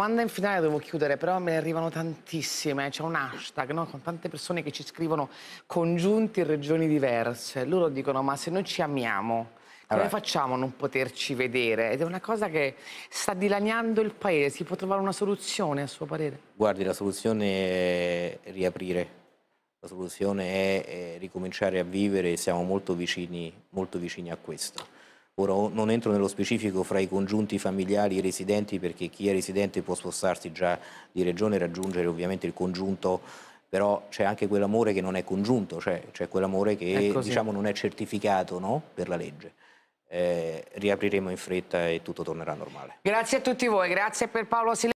domanda in finale devo chiudere, però me ne arrivano tantissime. C'è un hashtag no? con tante persone che ci scrivono congiunti in regioni diverse. Loro dicono: Ma se noi ci amiamo, eh come allora. facciamo a non poterci vedere? Ed è una cosa che sta dilaniando il paese. Si può trovare una soluzione, a suo parere? Guardi, la soluzione è riaprire. La soluzione è, è eh, ricominciare a vivere e siamo molto vicini, molto vicini a questo. Ora non entro nello specifico fra i congiunti familiari e residenti perché chi è residente può spostarsi già di regione e raggiungere ovviamente il congiunto, però c'è anche quell'amore che non è congiunto, cioè c'è quell'amore che ecco, diciamo, non è certificato no? per la legge. Eh, riapriremo in fretta e tutto tornerà normale. Grazie a tutti voi, grazie per Paolo Silenzio.